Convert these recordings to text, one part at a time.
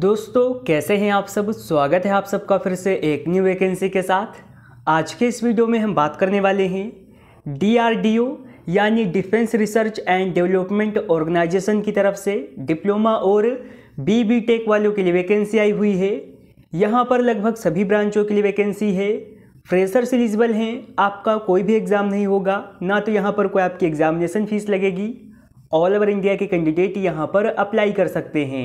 दोस्तों कैसे हैं आप सब स्वागत है आप सबका फिर से एक न्यू वैकेंसी के साथ आज के इस वीडियो में हम बात करने वाले हैं डीआरडीओ यानी defence research and development organisation की तरफ से डिप्लोमा और बी बी टेक वालों के लिए वैकेंसी आई हुई है यहाँ पर लगभग सभी ब्रांचों के लिए वैकेंसी है फ्रेशर्स एलिजिबल हैं आपका कोई भी एग्ज़ाम नहीं होगा ना तो यहाँ पर कोई आपकी एग्ज़ामिनेशन फ़ीस लगेगी ऑल ओवर इंडिया के कैंडिडेट यहाँ पर अप्लाई कर सकते हैं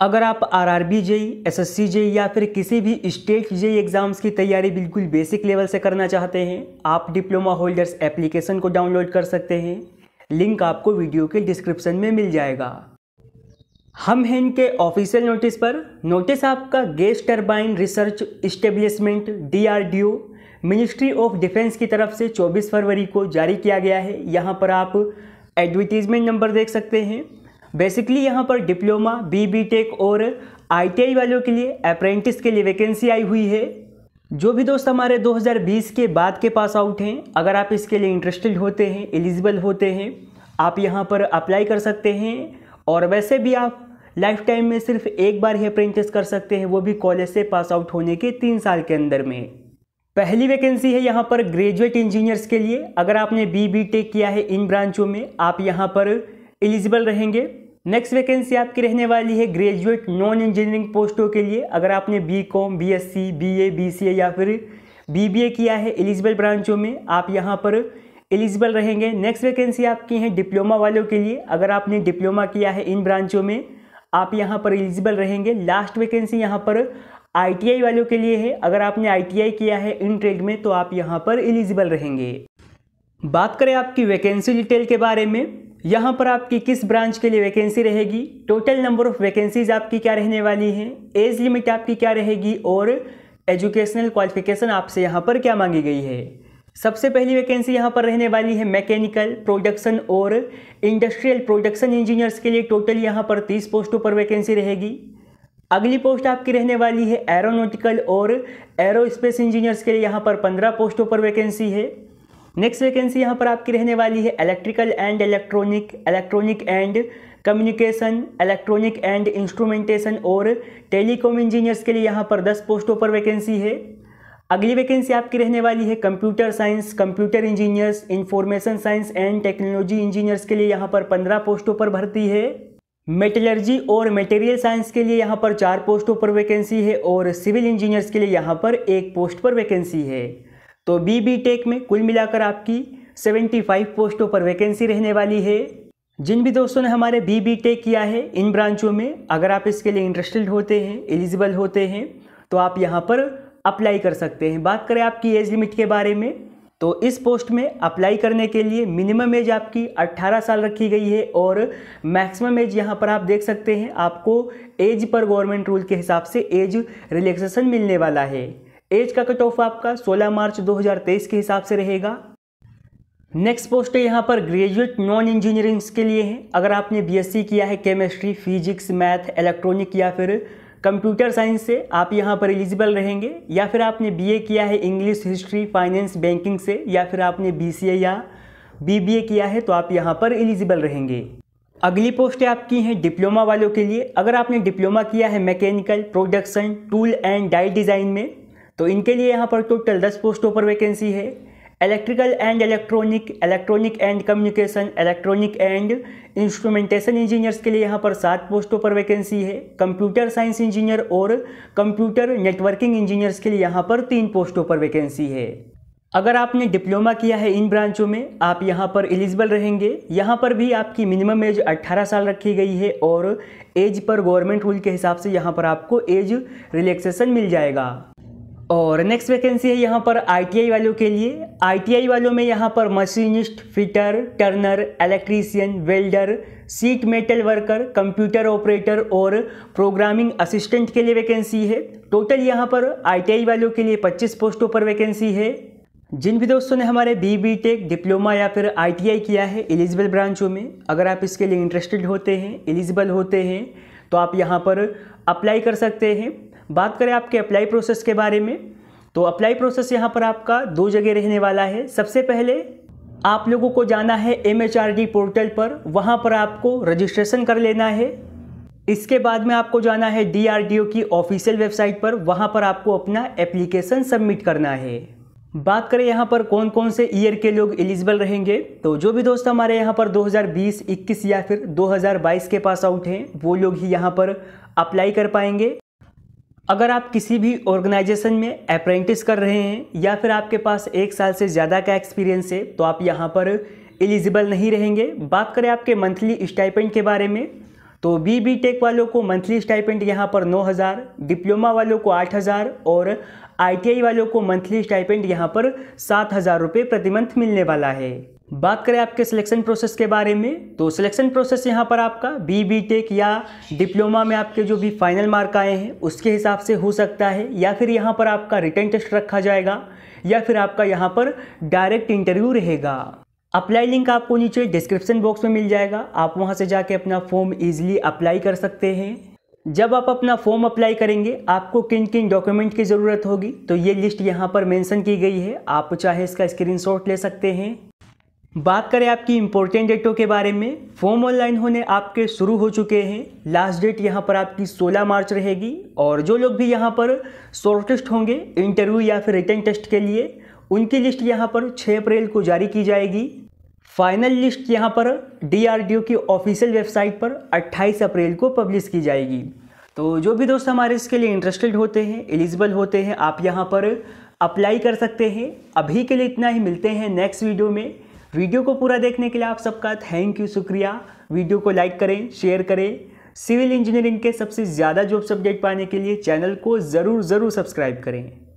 अगर आप R R B JE S S C JE या फिर किसी भी स्टेट जेई एग्ज़ाम्स की तैयारी बिल्कुल बेसिक लेवल से करना चाहते हैं आप डिप्लोमा होल्डर्स एप्लीकेशन को डाउनलोड कर सकते हैं लिंक आपको वीडियो के डिस्क्रिप्शन में मिल जाएगा हम हैं इनके ऑफिशियल नोटिस पर नोटिस आपका gas turbine research establishment of ministry of defence की तरफ से 24 फरवरी को जारी किया गया है यहाँ पर आप एडवर्टीजमेंट नंबर देख सकते हैं बेसिकली यहाँ पर डिप्लोमा बी बी टेक और आई वालों के लिए अप्रेंटिस के लिए वैकेंसी आई हुई है जो भी दोस्त हमारे 2020 के बाद के पास आउट हैं अगर आप इसके लिए इंटरेस्टेड होते हैं एलिजिबल होते हैं आप यहाँ पर अप्लाई कर सकते हैं और वैसे भी आप लाइफ टाइम में सिर्फ एक बार ही अप्रेंटिस कर सकते हैं वो भी कॉलेज से पास आउट होने के तीन साल के अंदर में पहली वैकेंसी है यहाँ पर ग्रेजुएट इंजीनियर्स के लिए अगर आपने बी बी टेक किया है इन ब्रांचों में आप यहाँ पर एलिजिबल रहेंगे नेक्स्ट वैकेंसी आपकी रहने वाली है ग्रेजुएट नॉन इंजीनियरिंग पोस्टों के लिए अगर आपने B com B S C B A B C A या फिर बी बी ए किया है एलिजिबल ब्रांचों में आप यहाँ पर एलिजिबल रहेंगे नेक्स्ट वैकेंसी आपकी है डिप्लोमा वालों के लिए अगर आपने डिप्लोमा किया है इन ब्रांचों में आप यहाँ पर एलिजिबल रहेंगे लास्ट वैकेंसी यहाँ पर आई वालों के लिए है अगर आपने आई किया है इन ट्रेड में तो आप यहाँ पर एलिजिबल रहेंगे बात करें आपकी वैकेंसी डिटेल के बारे में यहाँ पर आपकी किस ब्रांच के लिए वैकेंसी रहेगी टोटल नंबर ऑफ वैकेंसीज आपकी क्या रहने वाली हैं एज लिमिट आपकी क्या रहेगी और एजुकेशनल क्वालिफिकेशन आपसे यहाँ पर क्या मांगी गई है सबसे पहली वैकेंसी यहाँ पर रहने वाली है मैकेनिकल प्रोडक्शन और इंडस्ट्रियल प्रोडक्शन इंजीनियर्स के लिए टोटल यहाँ पर तीस पोस्टों पर वैकेंसी रहेगी अगली पोस्ट आपकी रहने वाली है एरोनोटिकल और एरोस्पेस इंजीनियर्स के लिए यहाँ पर पंद्रह पोस्टों पर वैकेंसी है नेक्स्ट वैकेंसी यहाँ पर आपकी रहने वाली है electrical and electronic electronic and communication electronic and instrumentation और टेलीकॉम इंजीनियर्स के लिए यहाँ पर दस पोस्टों पर वैकेंसी है अगली वैकेंसी आपकी रहने वाली है computer science computer engineers information science and technology engineers के लिए यहाँ पर पंद्रह पोस्टों पर भर्ती है मेटलर्जी और मटेरियल साइंस के लिए यहाँ पर चार पोस्टों पर वैकेंसी है और सिविल इंजीनियर्स के लिए यहाँ पर एक पोस्ट पर वैकेंसी है तो बी बी टेक में कुल मिलाकर आपकी 75 पोस्टों पर वैकेंसी रहने वाली है जिन भी दोस्तों ने हमारे बी बी टेक किया है इन ब्रांचों में अगर आप इसके लिए इंटरेस्टेड होते हैं एलिजिबल होते हैं तो आप यहाँ पर अप्लाई कर सकते हैं बात करें आपकी एज लिमिट के बारे में तो इस पोस्ट में अप्लाई करने के लिए मिनिमम एज आपकी 18 साल रखी गई है और मैक्सिमम एज यहाँ पर आप देख सकते हैं आपको एज पर गवर्नमेंट रूल के हिसाब से एज रिलैक्सेशन मिलने वाला है एज का कट ऑफ आपका 16 मार्च 2023 के हिसाब से रहेगा नेक्स्ट पोस्ट है यहाँ पर ग्रेजुएट नॉन इंजीनियरिंग्स के लिए है अगर आपने बी किया है केमिस्ट्री फिजिक्स मैथ इलेक्ट्रॉनिक या फिर कंप्यूटर साइंस से आप यहाँ पर एलिजिबल रहेंगे या फिर आपने बीए किया है इंग्लिश हिस्ट्री फाइनेंस बैंकिंग से या फिर आपने बीसीए या बीबीए किया है तो आप यहाँ पर एलिजिबल रहेंगे अगली पोस्टें आपकी हैं डिप्लोमा वालों के लिए अगर आपने डिप्लोमा किया है mechanical production tool and die design में तो इनके लिए यहाँ पर टोटल दस पोस्टों पर वैकेंसी है electrical and electronic electronic and communication electronic and instrumentation engineers के लिए यहाँ पर सात पोस्टों पर वैकेंसी है कंप्यूटर साइंस इंजीनियर और कंप्यूटर नेटवर्किंग इंजीनियर्स के लिए यहाँ पर तीन पोस्टों पर वैकेंसी है अगर आपने डिप्लोमा किया है इन ब्रांचों में आप यहाँ पर एलिजिबल रहेंगे यहाँ पर भी आपकी मिनिमम एज 18 साल रखी गई है और एज पर गवर्नमेंट रूल के हिसाब से यहाँ पर आपको एज रिलैक्सेशन मिल जाएगा और नेक्स्ट वैकेंसी है यहाँ पर आईटीआई वालों के लिए आईटीआई वालों में यहाँ पर machinist fitter turner electrician welder sheet metal worker computer operator और प्रोग्रामिंग असिस्टेंट के लिए वैकेंसी है टोटल यहाँ पर आईटीआई वालों के लिए 25 पोस्टों पर वैकेंसी है जिन भी दोस्तों ने हमारे बी बी टेक डिप्लोमा या फिर आई किया है एलिजिबल ब्रांचों में अगर आप इसके लिए इंटरेस्टेड होते हैं एलिजिबल होते हैं तो आप यहाँ पर अप्लाई कर सकते हैं बात करें आपके अप्लाई प्रोसेस के बारे में तो अप्लाई प्रोसेस यहाँ पर आपका दो जगह रहने वाला है सबसे पहले आप लोगों को जाना है एम पोर्टल पर वहाँ पर आपको रजिस्ट्रेशन कर लेना है इसके बाद में आपको जाना है डी की ऑफिशियल वेबसाइट पर वहाँ पर आपको अपना एप्लीकेशन सबमिट करना है बात करें यहाँ पर कौन कौन से ईयर के लोग एलिजिबल रहेंगे तो जो भी दोस्त हमारे यहाँ पर 2020, 21 या फिर 2022 के पास आउट हैं वो लोग ही यहाँ पर अप्लाई कर पाएंगे अगर आप किसी भी ऑर्गेनाइजेशन में अप्रेंटिस कर रहे हैं या फिर आपके पास एक साल से ज़्यादा का एक्सपीरियंस है तो आप यहाँ पर एलिजिबल नहीं रहेंगे बात करें आपके मंथली स्टाइपेंट के बारे में तो बी बी टेक वालों को मंथली स्टाइपेंट यहाँ पर 9000 डिप्लोमा वालों को 8000 और आईटीआई वालों को मंथली स्टाइपेंट यहाँ पर सात हज़ार रुपये प्रति मंथ मिलने वाला है बात करें आपके सिलेक्शन प्रोसेस के बारे में तो सिलेक्शन प्रोसेस यहाँ पर आपका बी बी टेक या डिप्लोमा में आपके जो भी फाइनल मार्क आए हैं उसके हिसाब से हो सकता है या फिर यहाँ पर आपका रिटर्न टेस्ट रखा जाएगा या फिर आपका यहाँ पर डायरेक्ट इंटरव्यू रहेगा अप्लाई लिंक आपको नीचे डिस्क्रिप्शन बॉक्स में मिल जाएगा आप वहाँ से जाके अपना फॉर्म ईजिली अप्लाई कर सकते हैं जब आप अपना फॉर्म अप्लाई करेंगे आपको किन किन डॉक्यूमेंट की ज़रूरत होगी तो ये लिस्ट यहाँ पर मेंशन की गई है आप चाहे इसका स्क्रीनशॉट ले सकते हैं बात करें आपकी इंपॉर्टेंट डेटों के बारे में फॉर्म ऑनलाइन होने आपके शुरू हो चुके हैं लास्ट डेट यहाँ पर आपकी 16 मार्च रहेगी और जो लोग भी यहाँ पर शॉर्टेस्ट होंगे इंटरव्यू या फिर रिटर्न टेस्ट के लिए उनकी लिस्ट यहाँ पर 6 अप्रैल को जारी की जाएगी फाइनल लिस्ट यहाँ पर डी की ऑफिशियल वेबसाइट पर अट्ठाईस अप्रैल को पब्लिश की जाएगी तो जो भी दोस्त हमारे इसके लिए इंटरेस्टेड होते हैं एलिजिबल होते हैं आप यहाँ पर अप्लाई कर सकते हैं अभी के लिए इतना ही मिलते हैं नेक्स्ट वीडियो में वीडियो को पूरा देखने के लिए आप सबका थैंक यू शुक्रिया वीडियो को लाइक करें शेयर करें सिविल इंजीनियरिंग के सबसे ज़्यादा जॉब सब्जेक्ट पाने के लिए चैनल को ज़रूर ज़रूर सब्सक्राइब करें